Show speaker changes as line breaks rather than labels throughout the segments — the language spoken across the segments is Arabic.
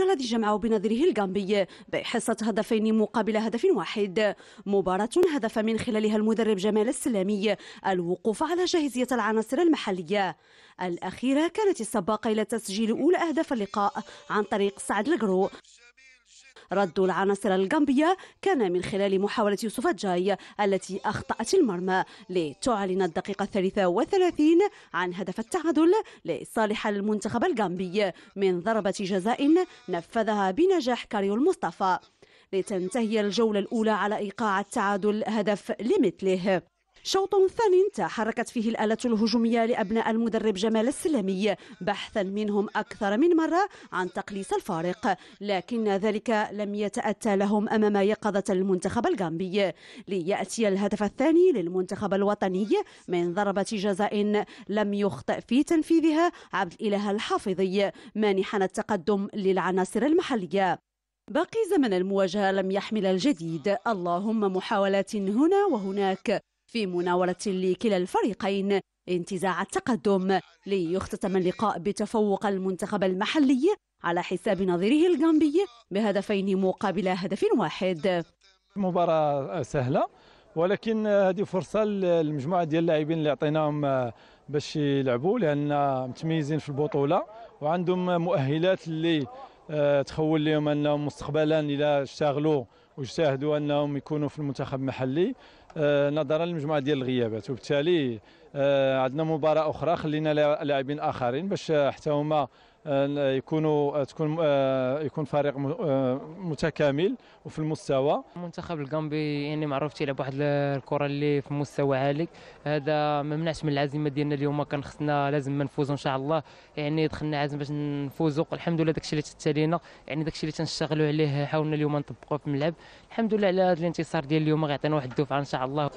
الذي جمع بنظيره الغامبي بحصة هدفين مقابل هدف واحد مباراة هدف من خلالها المدرب جمال السلامي الوقوف على جاهزية العناصر المحلية الأخيرة كانت السباقة إلى تسجيل أولى أهداف اللقاء عن طريق سعد القرو رد العناصر الجنبية كان من خلال محاولة يوسف جاي التي أخطأت المرمى لتعلن الدقيقة الثالثة والثلاثين عن هدف التعادل لصالح المنتخب الغامبي من ضربة جزاء نفذها بنجاح كاريو المصطفى لتنتهي الجولة الأولى على إيقاع التعادل هدف لمثله شوط ثاني تحركت فيه الآلة الهجومية لأبناء المدرب جمال السلمي بحثا منهم أكثر من مرة عن تقليص الفارق لكن ذلك لم يتأتى لهم أمام يقظة المنتخب الغامبي ليأتي الهدف الثاني للمنتخب الوطني من ضربة جزاء لم يخطئ في تنفيذها عبد الإله الحافظي مانحا التقدم للعناصر المحلية باقي زمن المواجهة لم يحمل الجديد اللهم محاولات هنا وهناك في مناورة لكلا الفريقين انتزاع التقدم ليختتم اللقاء بتفوق المنتخب المحلي على حساب نظيره الجامبي بهدفين مقابل هدف واحد
مباراة سهلة ولكن هذه فرصة للمجموعة ديال اللاعبين اللي عطيناهم باش يلعبوا لأن متميزين في البطولة وعندهم مؤهلات اللي آه، تخول لهم أنهم مستقبلا إلى اشتغلوا واجتهدوا انهم يكونوا في المنتخب المحلي آه، نظرا لمجموعه ديال الغيابات وبالتالي آه، عندنا مباراه اخرى خلينا لاعبين اخرين باش حتى هما يكونوا تكون آه،
يكون فريق آه، متكامل وفي المستوى المنتخب الغامبي يعني معروف تيلعب واحد الكره اللي في مستوى عالي هذا ما منعش من العزيمه ديالنا اليوم كان خصنا لازم نفوزوا ان شاء الله يعني دخلنا عازم باش نفوزوا الحمد لله داكشي اللي تتالي لينا يعني داكشي اللي تنشتغلوا عليه حاولنا اليوم نطبقوه في الملعب الحمد لله على هذا الانتصار ديال اليوم غيعطينا واحد الدفعه ان شاء الله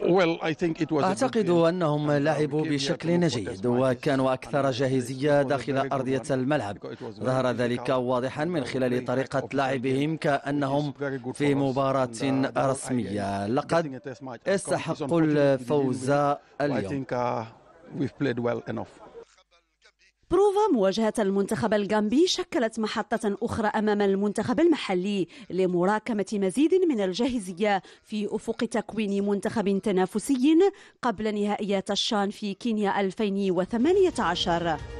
اعتقد انهم لعبوا بشكل جيد وكانوا اكثر جاهزيه داخل ارضيه الملعب ظهر ذلك واضحا من خلال طريقة لعبهم كأنهم في مباراة uh, رسمية لقد استحقوا الفوز اليوم uh,
بروفا مواجهة المنتخب الغامبي شكلت محطة أخرى أمام المنتخب المحلي لمراكمة مزيد من الجاهزية في أفق تكوين منتخب تنافسي قبل نهائيات الشان في كينيا 2018